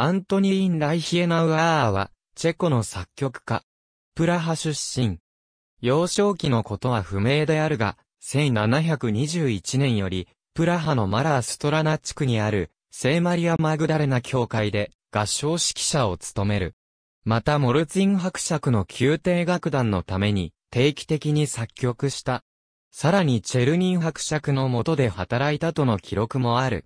アントニーン・ライヒエナウアーは、チェコの作曲家。プラハ出身。幼少期のことは不明であるが、1721年より、プラハのマラーストラナ地区にある、聖マリア・マグダレナ教会で、合唱指揮者を務める。また、モルツィン伯爵の宮廷楽団のために、定期的に作曲した。さらに、チェルニン伯爵の下で働いたとの記録もある。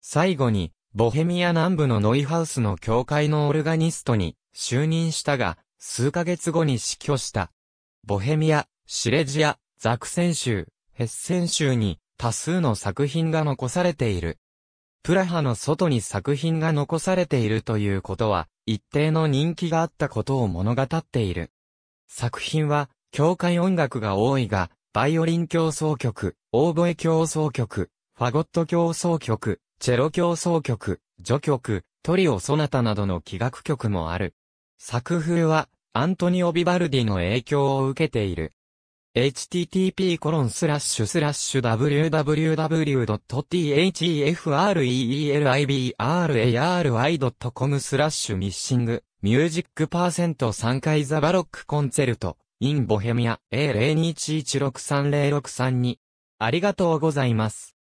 最後に、ボヘミア南部のノイハウスの教会のオルガニストに就任したが、数ヶ月後に死去した。ボヘミア、シレジア、ザクセン州、ヘッセン州に多数の作品が残されている。プラハの外に作品が残されているということは、一定の人気があったことを物語っている。作品は、教会音楽が多いが、バイオリン競争曲、オーボエ競争曲、ファゴット競争曲、チェロ協奏曲、序曲、トリオ・ソナタなどの器楽曲もある。作風は、アントニオ・ビバルディの影響を受けている。h t t p w w w t h e f r e l i b r a r i c o m スラッシュミッシング、ミュージックパーセント3回ザバロックコンチェルト、インボヘミア A021163063 2ありがとうございます。